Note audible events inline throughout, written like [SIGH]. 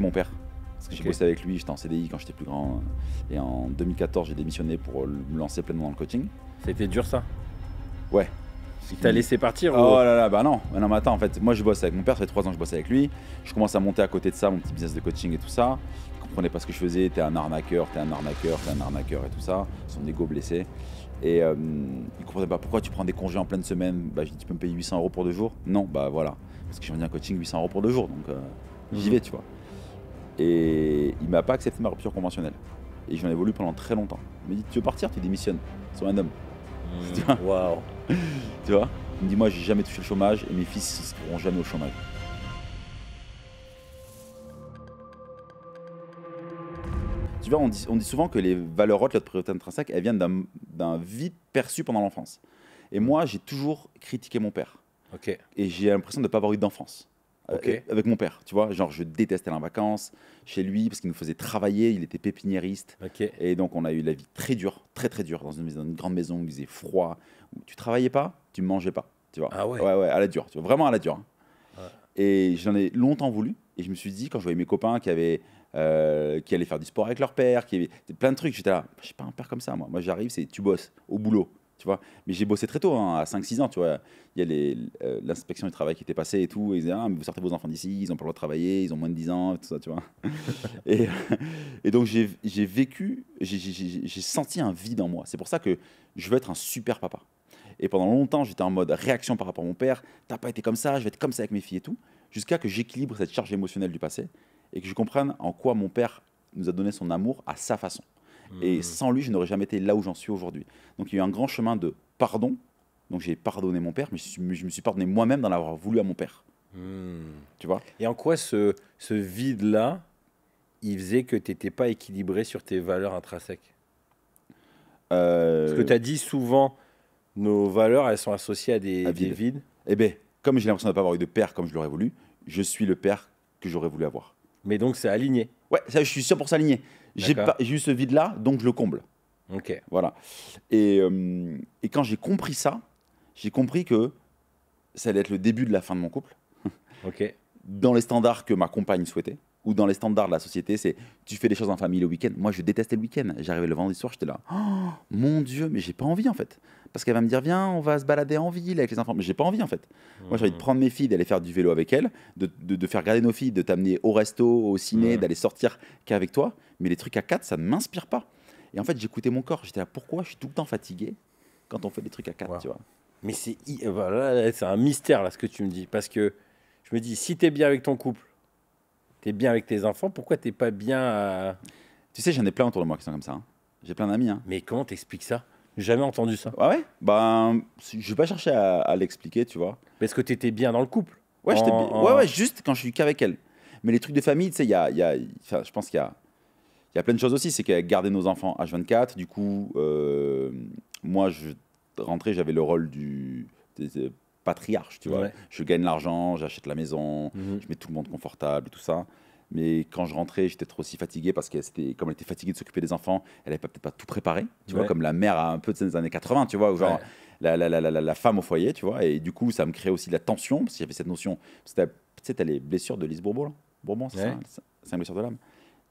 mon père. Parce que j'ai bossé avec lui, j'étais en CDI quand j'étais plus grand. Et en 2014, j'ai démissionné pour euh, me lancer pleinement dans le coaching. ça a été dur ça Ouais. Il t'a laissé partir Oh là là, bah non. Bah non, mais attends, en fait, moi je bosse avec mon père, ça fait trois ans que je bosse avec lui. Je commence à monter à côté de ça, mon petit business de coaching et tout ça. Il comprenait pas ce que je faisais, t'es un arnaqueur, t'es un arnaqueur, t'es un arnaqueur et tout ça. Son ego blessé. Et euh, il comprenait pas pourquoi tu prends des congés en pleine semaine. Bah, je dis, tu peux me payer 800 euros pour deux jours Non, bah voilà. Parce que j'ai vendu un coaching 800 euros pour deux jours, donc euh, j'y mhm. vais, tu vois. Et il m'a pas accepté ma rupture conventionnelle. Et j'en ai voulu pendant très longtemps. Il m'a dit Tu veux partir Tu démissionnes. Sois un homme. Hmm, [LAUGHS] tu, vois wow. [LAUGHS] tu vois Il me dit Moi, j'ai jamais touché le chômage et mes fils ne seront jamais au chômage. Tu vois, on dit, on dit souvent que les valeurs hautes, la priorité intrinsèque, elles viennent d'un vide perçu pendant l'enfance. Et moi, j'ai toujours critiqué mon père. Et j'ai l'impression de ne pas avoir eu d'enfance. Euh, euh, avec mon père, tu vois. Genre, je détestais aller en vacances chez lui parce qu'il nous faisait travailler, il était pépiniériste. Et donc, on a eu la vie très dure, très très dure, dans une, dans une grande maison où il faisait froid, où tu travaillais pas, tu mangeais pas, tu vois. Ah ouais. ouais, à la dure, vraiment à la dure. Hein. Et j'en ai longtemps voulu. Et je me suis dit, quand je voyais mes copains qui avaient. Euh, qui allaient faire du sport avec leur père, qui avaient plein de trucs. J'étais là, j'ai pas un père comme ça, moi. Moi, j'arrive, c'est tu bosses au boulot, tu vois. Mais j'ai bossé très tôt, hein, à 5-6 ans, tu vois. Il y a euh, l'inspection du travail qui était passée et tout. Et ils disaient, ah, mais vous sortez vos enfants d'ici, ils ont pas le droit de travailler, ils ont moins de 10 ans, et tout ça, tu vois. [LAUGHS] et, euh, et, donc, j'ai vécu, j'ai senti un vide en moi. C'est pour ça que je veux être un super papa. Et pendant longtemps, j'étais en mode réaction par rapport à mon père. T'as pas été comme ça, je vais être comme ça avec mes filles et tout. Jusqu'à que j'équilibre cette charge émotionnelle du passé et que je comprenne en quoi mon père nous a donné son amour à sa façon. Et mhm. sans lui, je n'aurais jamais été là où j'en suis aujourd'hui. Donc il y a eu un grand chemin de pardon. Donc j'ai pardonné mon père, mais je, me suis pardonné moi-même d'en avoir voulu à mon père. Hmm. Tu vois Et en quoi ce, vide-là, il faisait que tu n'étais pas équilibré sur tes valeurs intrinsèques euh, Parce que tu as dit souvent, nos valeurs, elles sont associées à des, vides. Eh bien, comme j'ai l'impression de ne pas avoir eu de père comme je l'aurais voulu, je suis le père que j'aurais voulu avoir. Mais donc c'est aligné. Ouais, ça, je suis sûr pour s'aligner. J'ai eu ce vide-là, donc je le comble. Ok. Voilà. Euh, et, quand j'ai compris ça, j'ai compris que ça allait être le début de la fin de mon couple. Ok. Dans les standards que ma compagne souhaitait ou dans les standards de la société, c'est tu fais des choses en famille le week-end. Moi, je détestais le week-end. J'arrivais le vendredi soir, j'étais là, oh, mon Dieu, mais j'ai pas envie en fait. Parce qu'elle va me dire, viens, on va se balader en ville avec les enfants. Mais j'ai pas envie en fait. Moi, j'ai envie de mmh. prendre mes filles, d'aller faire du vélo avec elles, de, faire garder nos filles, de t'amener au resto, au ciné, d'aller sortir qu'avec toi. Mais les trucs à quatre, ça ne m'inspire pas. Et en fait, j'écoutais mon corps. J'étais là, pourquoi je suis tout le temps fatigué quand on fait des trucs à quatre, tu vois Mais c'est voilà, c'est un mystère là ce que tu me dis. Parce que je me dis, si tu es bien avec ton couple, bien avec tes enfants, pourquoi t'es pas bien Tu sais, j'en ai plein autour de moi qui sont comme ça. Hein. J'ai plein d'amis. Hein. Mais comment t'expliques ça J'ai Jamais entendu ça. Ah ouais Ben, je vais pas chercher à, l'expliquer, tu vois. Parce que t'étais bien dans le couple. Ouais, ouais, ouais, juste quand je suis qu'avec elle. Mais les trucs de famille, tu sais, il y a, y a- je pense qu'il y a, il y a plein de choses aussi. C'est a garder nos enfants H24, du coup, euh, moi, je rentrais, j'avais le rôle du, euh, patriarche, tu vois. Je gagne l'argent, j'achète la maison, mhm. je mets tout le monde confortable et tout ça. Mais quand je rentrais, j'étais trop aussi fatigué parce que comme elle était fatiguée de s'occuper des enfants, elle n'avait peut-être pas tout préparé, tu vois, comme la mère a un peu de ces années 80, tu vois, ou genre la, femme au foyer, tu vois. Et du coup, ça me créait aussi de la tension parce qu'il y avait cette notion. Tu sais, tu as les blessures de Lise Bourbon, Bourbon, c'est ça, c'est une blessure de l'âme.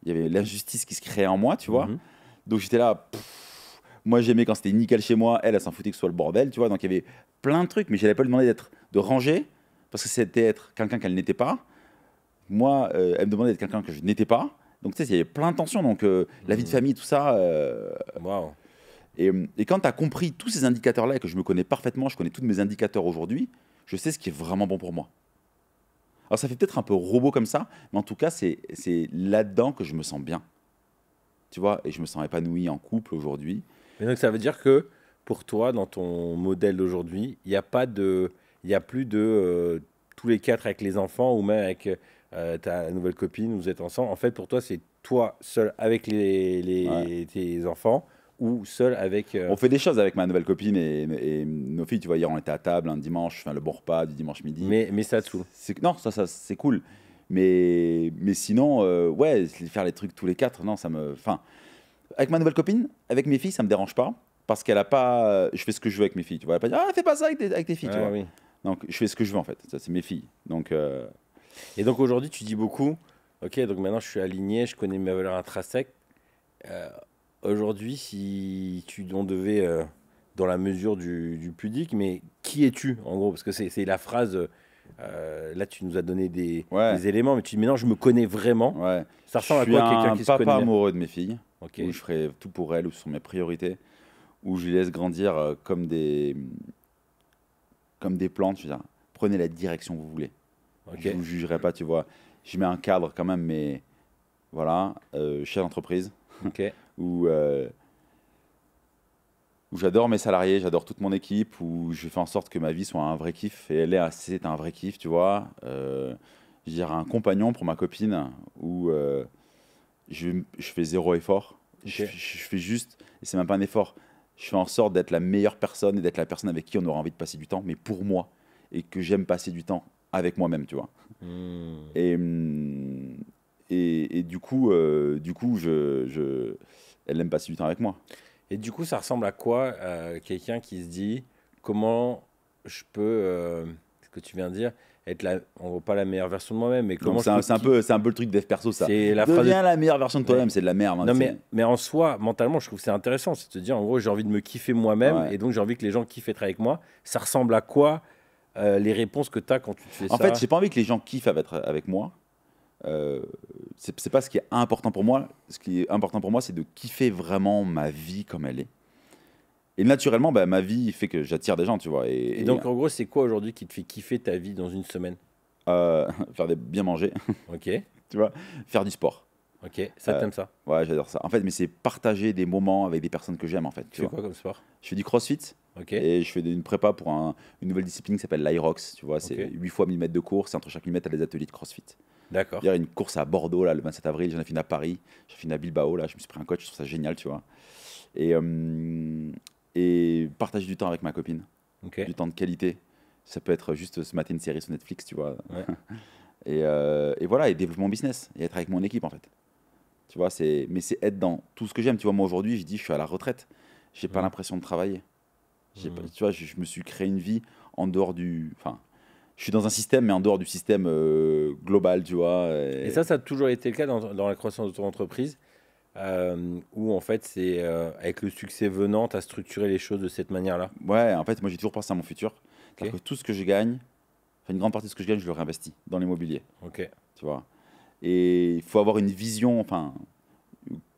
Il y avait l'injustice qui se créait en moi, tu vois. Mhm. Donc j'étais là. Moi, j'aimais quand c'était nickel chez moi. Elle, elle, s'en foutait que ce soit le bordel, tu vois. Donc, il y avait plein de trucs, mais je n'allais pas lui demander d'être, de ranger, parce que c'était être quelqu'un qu'elle n'était pas. Moi, euh, elle me demandait d'être quelqu'un que je n'étais pas. Donc, tu sais, il y avait plein de tensions. Donc, euh, la vie de mmh. famille, tout ça. Euh, et, et, quand tu as compris tous ces indicateurs-là et que je me connais parfaitement, je connais tous mes indicateurs aujourd'hui, je sais ce qui est vraiment bon pour moi. Alors, ça fait peut-être un peu robot comme ça, mais en tout cas, c'est là-dedans que je me sens bien. Tu vois, et je me sens épanoui en couple aujourd'hui donc ça veut dire que pour toi, dans ton modèle d'aujourd'hui, il n'y a pas de, il a plus de euh, tous les quatre avec les enfants ou même avec euh, ta nouvelle copine, vous êtes ensemble. En fait, pour toi, c'est toi seul avec les, les tes enfants ou seul avec. Euh, on fait des choses avec ma nouvelle copine et, nos filles. Tu vois, hier on était à table un dimanche, enfin le bon repas du dimanche midi. Mais, mais ça c'est Non, ça, ça c'est cool. Mais, mais sinon, ouais, faire les trucs tous les quatre, non, ça me. Enfin, avec ma nouvelle copine, avec mes filles, ça me dérange pas. Parce qu'elle a pas. Je fais ce que je veux avec mes filles, tu vois. Elle pas dire, ah, fais pas ça avec tes, filles, tu ah vois. Donc, je fais ce que je veux, en fait. Ça, c'est mes filles. Donc. Euh, Et donc, aujourd'hui, tu dis beaucoup, ok, donc maintenant, je suis aligné, je connais mes valeurs intrinsèques. Euh, aujourd'hui, si tu, on devait. Euh, dans la mesure du, pudique, mais qui es-tu en gros Parce que c'est la phrase là, tu nous as donné des, éléments, mais tu dis, mais je me connais vraiment. Ouais. Ça ressemble à quoi quelqu'un qui se connaît Je suis un papa amoureux de mes filles où je ferai tout pour elle, où ce sont mes priorités, où je les laisse grandir euh, comme des, comme des plantes. Je prenez la direction que vous voulez. Je ne vous jugerai pas, tu vois. Je mets un cadre quand même, mais voilà, euh, chef d'entreprise, [LAUGHS] où, euh, où j'adore mes salariés, j'adore toute mon équipe, où je fais en sorte que ma vie soit un vrai kiff, et elle est assez, un vrai kiff, tu vois. je dirais un compagnon pour ma copine, où je, je fais zéro effort. Je, je, fais juste, et c'est même pas un effort, je fais en sorte d'être la meilleure personne et d'être la personne avec qui on aura envie de passer du temps, mais pour moi, et que j'aime passer du temps avec moi-même, tu vois. Hmm. Hmm, et, et, du coup, euh, du coup je, je, elle aime passer du temps avec moi. Et du coup, ça ressemble à quoi euh, quelqu'un qui se dit comment je peux, euh, ce que tu viens de dire, être la, on pas la meilleure version de moi-même, mais comment c'est un, peu, c'est un peu le truc d'être perso ça. C'est la la meilleure version de toi-même, c'est de la merde. Hein, mais, mais en soi, mentalement, je trouve c'est intéressant, c'est de te dire en gros j'ai envie de me kiffer moi-même et donc j'ai envie que les gens kiffent être avec moi. Ça ressemble à quoi euh, les réponses que tu as quand tu fais ça En fait, j'ai pas envie que les gens kiffent être avec moi. Euh, ce c'est pas ce qui est important pour moi. Ce qui est important pour moi, c'est de kiffer vraiment ma vie comme elle est. Et naturellement, bah, ma vie fait que j'attire des gens, tu vois. Et, donc, en gros, c'est quoi aujourd'hui qui te fait kiffer ta vie dans une semaine euh, [LAUGHS] Faire bien manger. [LAUGHS] Ok. tu vois, faire du sport. Ok, ça t'aime euh, ça Ouais, j'adore ça. En fait, mais c'est partager des moments avec des personnes que j'aime, en fait. Tu, fais quoi comme sport Je fais du crossfit. Ok. Et je fais une prépa pour une nouvelle discipline qui s'appelle l'Irox. Tu vois, c'est 8 fois 1000 mètres de course. Et entre chaque 1000 mètres, t'as des ateliers de crossfit. D'accord. Il y a une course à Bordeaux, là, le 27 avril. J'en ai fini à Paris. J'en ai fini à Bilbao, là. Je me suis pris un coach. Je trouve ça génial, tu vois. Et, euh, et partager du temps avec ma copine. Du temps de qualité. Ça peut être juste ce matin une série sur Netflix, tu vois. [LAUGHS] Euh, et, voilà, et développer mon business et être avec mon équipe en fait. Tu vois, c'est mais c'est être dans tout ce que j'aime. Tu vois, moi aujourd'hui, je dis, je suis à la retraite. J'ai n'ai pas l'impression de travailler. J'ai mm. tu vois, je, me suis créé une vie en dehors du. Enfin, je suis dans un système, mais en dehors du système euh, global, tu vois. Et... ça, ça a toujours été le cas dans, dans la croissance de ton entreprise euh, où en fait c'est euh, avec le succès venant, à structurer les choses de cette manière-là Ouais, en fait, moi j'ai toujours pensé à mon futur. tout ce que je gagne, une grande partie de ce que je gagne, je le réinvestis dans l'immobilier. Ok. Tu vois. Et il faut avoir une vision, enfin,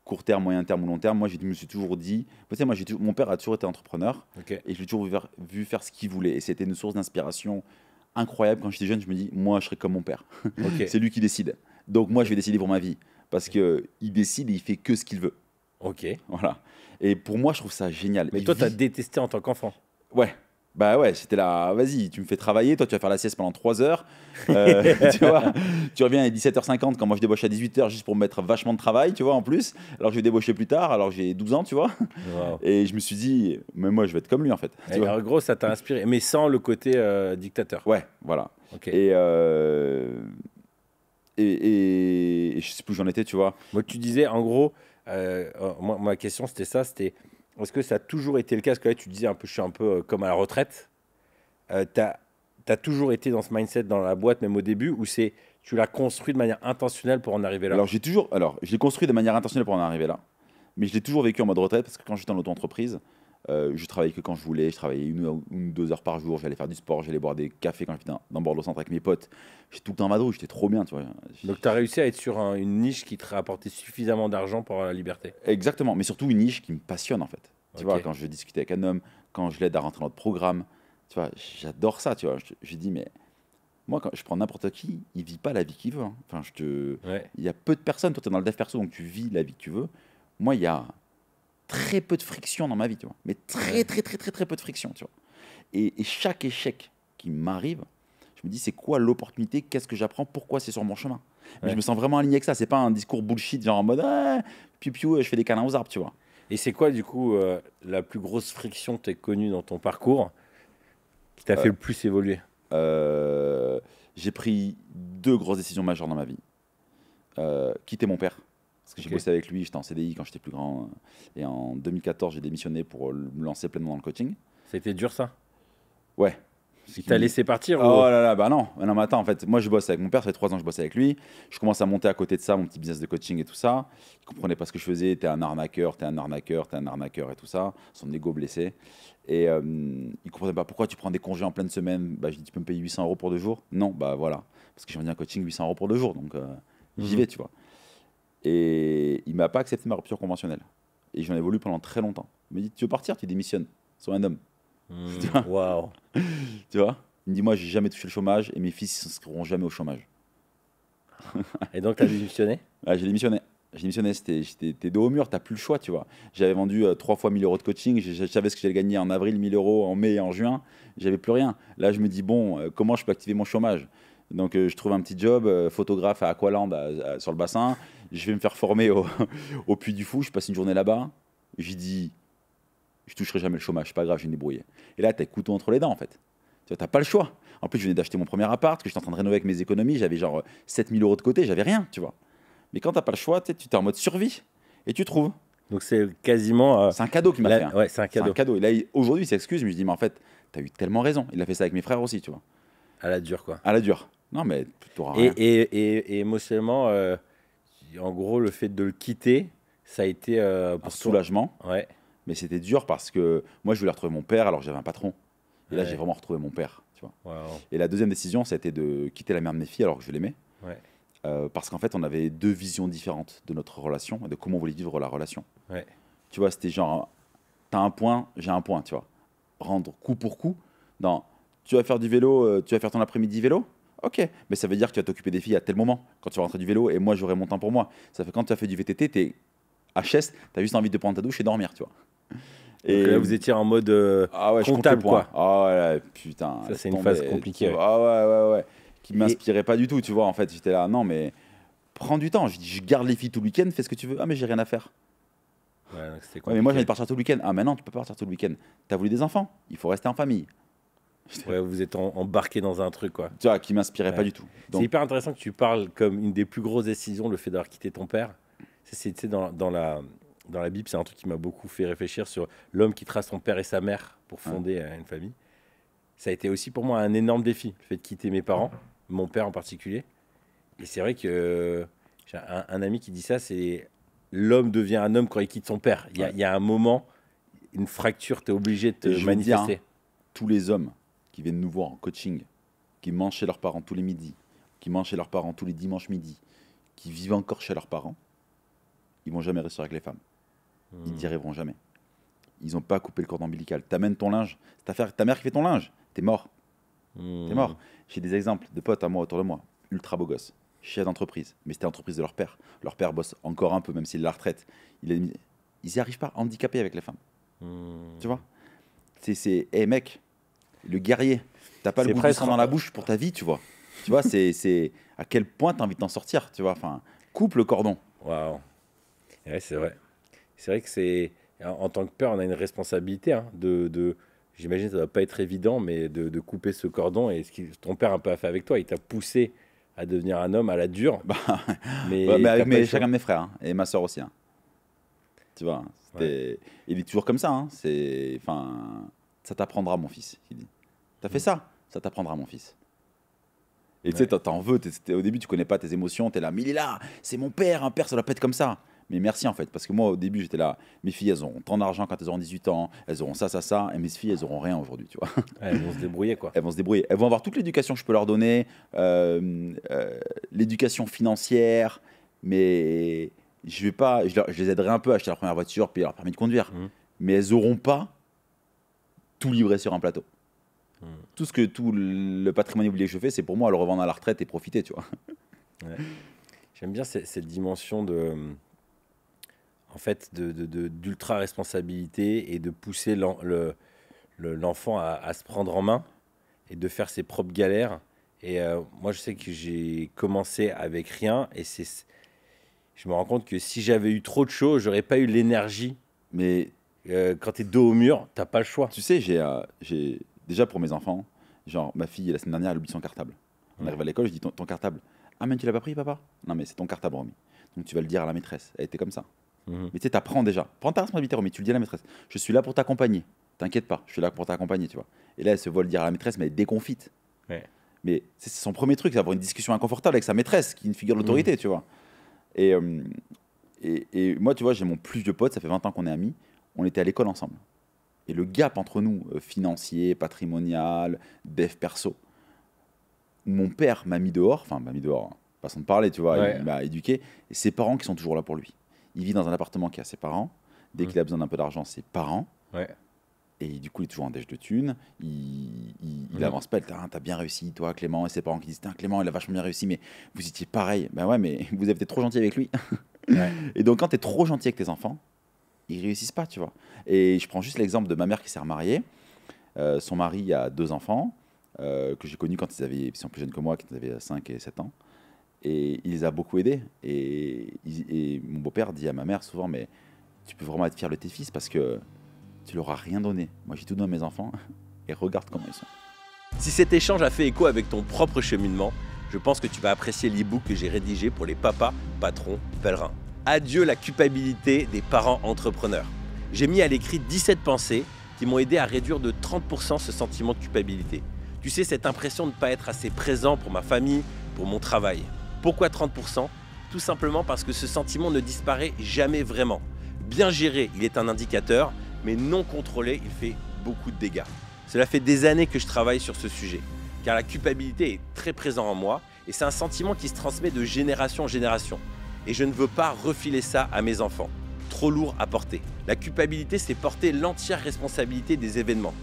court terme, moyen terme ou long terme. Moi, je me suis toujours dit, vous savez, moi, j'ai mon père a toujours été entrepreneur et je l'ai toujours vu, faire, ce qu'il voulait. Et c'était une source d'inspiration incroyable. Quand j'étais jeune, je me dis, moi, je serai comme mon père. [LAUGHS] C'est lui qui décide. Donc, moi, je vais décider pour ma vie parce que il décide et il fait que ce qu'il veut. Ok. Voilà. Et pour moi, je trouve ça génial. Mais toi, t'as détesté en tant qu'enfant. Ouais. Bah ouais, c'était là, vas-y, tu me fais travailler, toi tu vas faire la sieste pendant 3 heures. [LAUGHS] Euh, [LAUGHS] tu vois, tu reviens à 17h50 quand moi je débauche à 18h juste pour me mettre vachement de travail, tu vois, en plus. Alors je vais débaucher plus tard, alors j'ai 12 ans, tu vois. Et je me suis dit, mais moi je vais être comme lui en fait. Tu vois. gros, ça t'a inspiré, mais sans le côté euh, dictateur. Ouais, voilà. Euh, et, et et je sais plus où j'en étais, tu vois. Moi, tu disais, en gros, euh, euh, ma question c'était ça, c'était est-ce que ça a toujours été le cas Parce que là, tu disais un peu, je suis un peu euh, comme à la retraite. Euh, tu as, as, toujours été dans ce mindset dans la boîte, même au début, ou c'est tu l'as construit de manière intentionnelle pour en arriver là Alors, j'ai toujours, alors, je l'ai construit de manière intentionnelle pour en arriver là, mais je l'ai toujours vécu en mode retraite parce que quand j'étais en auto-entreprise, euh, je travaillais que quand je voulais, je travaillais une ou deux heures par jour, j'allais faire du sport, j'allais boire des cafés quand j'étais dans Bordeaux-Centre avec mes potes. J'étais tout le temps Madrouille. j'étais trop bien, tu vois. Donc tu as réussi à être sur une niche qui te rapportait suffisamment d'argent pour avoir la liberté. Exactement, mais surtout une niche qui me passionne en fait. Tu vois, quand je discutais avec un homme, quand je l'aide à rentrer dans notre programme, tu vois, j'adore ça, tu vois. je dis mais moi, quand je prends n'importe qui, il vit pas la vie qu'il veut. Hein. Enfin, je te... Il y a peu de personnes, toi, tu es dans le dev perso, donc tu vis la vie que tu veux. Moi, il y a très peu de friction dans ma vie, tu vois. Mais très, très, très, très, très peu de friction, tu vois. Et, chaque échec qui m'arrive, je me dis, c'est quoi l'opportunité Qu'est-ce que j'apprends Pourquoi c'est sur mon chemin Mais Je me sens vraiment aligné avec ça. C'est pas un discours bullshit, genre en mode, ah, piou je fais des canards aux arbres, tu vois. Et c'est quoi, du coup, euh, la plus grosse friction que tu as connue dans ton parcours qui t'a euh, fait le plus évoluer euh, J'ai pris deux grosses décisions majeures dans ma vie. quitter mon père parce que j'ai bossé avec lui, j'étais en CDI quand j'étais plus grand. Euh, et en 2014, j'ai démissionné pour euh, me lancer pleinement dans le coaching. Ça a été dur ça Ouais. Il t'a laissé partir Oh là là, bah non. Non, mais attends, en fait, moi je bosse avec mon père, ça fait trois ans que je bosse avec lui. Je commence à monter à côté de ça mon petit business de coaching et tout ça. Il comprenait pas ce que je faisais. T'es un arnaqueur, t'es un arnaqueur, t'es un arnaqueur et tout ça. Son ego blessé. Et euh, il comprenait pas pourquoi tu prends des congés en pleine semaine. Bah, je dis, tu peux me payer 800 euros pour deux jours Non, bah voilà. Parce que j'ai vendu un coaching 800 euros pour deux jours. Donc j'y mhm. vais, tu vois. Et il m'a pas accepté ma rupture conventionnelle. Et j'en ai voulu pendant très longtemps. Il m'a dit Tu veux partir Tu démissionnes. Sois un homme. tu hmm, [LAUGHS] Tu vois Il me dit Moi, j'ai jamais touché le chômage et mes fils ne seront jamais au chômage. [LAUGHS] et donc, tu as démissionné J'ai démissionné. J'ai démissionné. T'es dos au mur, n'as plus le choix, tu vois. J'avais vendu euh, trois fois 1000 euros de coaching. Je, savais ce que j'allais gagner en avril, 1000 euros, en mai et en juin. J'avais plus rien. Là, je me dis Bon, euh, comment je peux activer mon chômage donc euh, je trouve un petit job, photographe à Aqualand sur le bassin je vais me faire former [LAUGHS] au, Puy du Fou, je passe une journée là-bas, J'ai dit, je toucherai jamais le chômage, pas grave, je vais me débrouiller. Et là, tu as le couteau entre les dents, en fait. Tu n'as pas le choix. En plus, je venais d'acheter mon premier appart, que j'étais en train de rénover avec mes économies, j'avais genre 7000 euh, euros de côté, j'avais rien, tu vois. Mais quand tu pas le choix, tu es en mode survie et tu trouves. Donc c'est quasiment. Euh, c'est un cadeau qui m'a fait. Hein. Ouais, c'est un cadeau. cadeau. Et là, aujourd'hui, il s'excuse, mais je dis, mais en fait, tu as eu tellement raison. Il a fait ça avec mes frères aussi, tu vois. À la dure, quoi. À la dure. Non, mais tu et, et, et, émotionnellement, euh, en gros, le fait de le quitter, ça a été euh, un soulagement. Ouais. Mais c'était dur parce que moi, je voulais retrouver mon père, alors j'avais un patron. Et là, j'ai vraiment retrouvé mon père. Tu vois. Et la deuxième décision, ça a été de quitter la mère de mes filles alors que je l'aimais. Euh, parce qu'en fait, on avait deux visions différentes de notre relation et de comment on voulait vivre la relation. Tu vois, c'était genre, t'as un point, j'ai un point, tu vois. Rendre coup pour coup dans, tu vas faire du vélo, euh, tu vas faire ton après-midi vélo Ok, mais ça veut dire que tu vas t'occuper des filles à tel moment, quand tu vas du vélo, et moi j'aurai mon temps pour moi. Ça fait quand tu as fait du VTT, t'es HS, as juste envie de prendre ta douche et dormir, tu vois. Et là, vous étiez en mode euh, ah ouais, comptable, quoi. Ah ouais, putain. Ça, c'est une phase compliquée. Ah ouais, ouais, ouais. Qui m'inspirait pas du tout, tu vois, en fait. J'étais là, non, mais prends du temps. Je, je garde les filles tout le week-end, fais ce que tu veux. Ah, mais j'ai rien à faire. Ouais, mais moi, je envie de partir tout le week-end. Ah, non, tu peux pas partir tout le week-end. T'as voulu des enfants Il faut rester en famille vous êtes embarqué dans un truc, quoi. Tu qui m'inspirait pas du tout. C'est hyper intéressant que tu parles comme une des plus grosses décisions, le fait d'avoir quitté ton père. C'est dans, la, dans la Bible, c'est un truc qui m'a beaucoup fait réfléchir sur l'homme qui trace son père et sa mère pour hein. fonder euh, une famille. Ça a été aussi pour moi un énorme défi, le fait de quitter mes parents, mon père en particulier. Et c'est vrai que j'ai un, ami qui dit ça, c'est l'homme devient un homme quand il quitte son père. Il y, a, un moment, une fracture, tu es obligé de te manifester. Hein, tous les hommes qui viennent nous voir en coaching, qui mangent chez leurs parents tous les midis, qui mangent chez leurs parents tous les dimanches midi, qui vivent encore chez leurs parents, ils vont jamais rester avec les femmes. Hmm. Ils n'y arriveront jamais. Ils n'ont pas coupé le cordon ombilical. T'amènes ton linge, ta, ta mère qui fait ton linge, t'es mort. Tu hmm. T'es mort. J'ai des exemples de potes à moi autour de moi, ultra beaux gosses, chef d'entreprise, mais c'était l'entreprise de leur père. Leur père bosse encore un peu, même s'il est la retraite. Ils n'y arrivent pas handicapés avec les femmes. Hmm. Tu vois c'est, c'est... Hey, mec, le guerrier. T'as pas le goût dans la bouche pour ta vie, tu vois. tu vois, c'est à quel point as envie de t'en sortir, tu vois. Enfin, coupe le cordon. Waouh. c'est vrai. C'est vrai que c'est en tant que père, on a une responsabilité hein, de, de J'imagine ça doit pas être évident, mais de, couper ce cordon et ce que ton père un peu fait avec toi, il t'a poussé à devenir un homme à la dure. Bah, mais, avec mes, chacun de mes frères hein, et ma soeur aussi. Hein. Tu vois, il est toujours comme ça. Hein, c'est enfin ça t'apprendra, mon fils. Il dit T'as fait mm. ça Ça t'apprendra, mon fils. Et tu sais, t'en veux. au début, tu connais pas tes émotions. T'es là, mais il est là. C'est mon père. Un père, ça doit pas être comme ça. Mais merci en fait, parce que moi au début j'étais là, mes filles elles auront tant d'argent quand elles auront 18 ans, elles auront ça, ça, ça, et mes filles elles auront rien aujourd'hui, tu vois. Elles vont se débrouiller quoi. Elles vont se débrouiller. Elles vont avoir toute l'éducation que je peux leur donner, euh, euh, l'éducation financière, mais je vais pas, je, les aiderai un peu à acheter leur première voiture, puis leur permis de conduire. Mm. Mais elles auront pas tout livrer sur un plateau. Hmm. Tout ce que tout le patrimoine immobilier que je c'est pour moi le revendre à la retraite et profiter, tu vois. [LAUGHS] J'aime bien cette, dimension de, en fait, d'ultra de, de, responsabilité et de pousser l'enfant le, à, se prendre en main et de faire ses propres galères. Et euh, moi, je sais que j'ai commencé avec rien et c'est, je me rends compte que si j'avais eu trop de choses, j'aurais pas eu l'énergie. Mais euh, quand tu es dos au mur, t'as pas le choix. Tu sais, euh, j'ai déjà pour mes enfants, genre ma fille, la semaine dernière, elle oublié son cartable. On arrive à l'école, je dis ton, cartable. Ah, mais tu l'as pas pris, papa Non, mais c'est ton cartable, Romy. Donc tu vas le dire à la maîtresse. Elle était comme ça. Mhm. Mais tu sais, t'apprends déjà. Prends ta responsabilité, Romy. Tu le dis à la maîtresse. Je suis là pour t'accompagner. T'inquiète pas, je suis là pour t'accompagner, tu vois. Et là, elle se voit le dire à la maîtresse, mais elle déconfite. Mais c'est son premier truc, c'est avoir une discussion inconfortable avec sa maîtresse, qui est une figure d'autorité, mhm. tu vois. Euh, et, et, moi, tu vois, j'ai mon plus vieux pote, ça fait 20 ans qu'on est amis on était à l'école ensemble. Et le gap entre nous, euh, financier, patrimonial, dev perso, mon père m'a mis dehors, enfin m'a mis dehors, hein, façon de parler, tu vois, il m'a éduqué, et ses parents qui sont toujours là pour lui. Il vit dans un appartement qui a ses parents, dès mmh. qu'il a besoin d'un peu d'argent, ses parents. Et du coup, il est toujours en déche de thunes. Il, il, il mmh. le T'as bien réussi, toi, Clément. Et ses parents qui disent Clément, il a vachement bien réussi, mais vous étiez pareil. Ben ouais, mais [LAUGHS] vous avez été trop gentil avec lui. et donc, quand t'es trop gentil avec tes enfants, ils réussissent pas, tu vois. Et je prends juste l'exemple de ma mère qui s'est remariée. Euh, son mari a deux enfants euh, que j'ai connus quand ils avaient, sont plus jeunes que moi, quand ils avaient 5 et 7 ans. Et il les a beaucoup aidés. Et, mon beau-père dit à ma mère souvent, mais tu peux vraiment être fier de tes fils parce que tu leur as rien donné. Moi, j'ai tout donné à mes enfants [LAUGHS] et regarde comment ils sont. Si cet échange a fait écho avec ton propre cheminement, je pense que tu vas apprécier le que j'ai rédigé pour les papas, patrons, pèlerins. Adieu la culpabilité des parents entrepreneurs. J'ai mis à l'écrit 17 pensées qui m'ont aidé à réduire de 30% ce sentiment de culpabilité. Tu sais, cette impression de ne pas être assez présent pour ma famille, pour mon travail. Pourquoi 30% Tout simplement parce que ce sentiment ne disparaît jamais vraiment. Bien géré, il est un indicateur, mais non contrôlé, il fait beaucoup de dégâts. Cela fait des années que je travaille sur ce sujet, car la culpabilité est très présente en moi, et c'est un sentiment qui se transmet de génération en génération et je ne veux pas refiler ça à mes enfants. Trop lourd à porter. La culpabilité, c'est porter l'entière responsabilité des événements.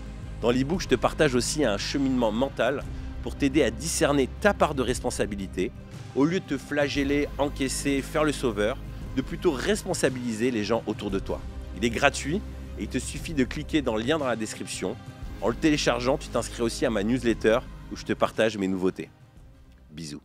Dans l'ebook, je te partage aussi un cheminement mental pour t'aider à discerner ta part de responsabilité, au lieu de te flageller, encaisser, faire le sauveur, de plutôt responsabiliser les gens autour de toi. Il est gratuit et il te suffit de cliquer dans le lien dans la description. En le téléchargeant, tu t'inscris aussi à ma newsletter où je te partage mes nouveautés. Bisous.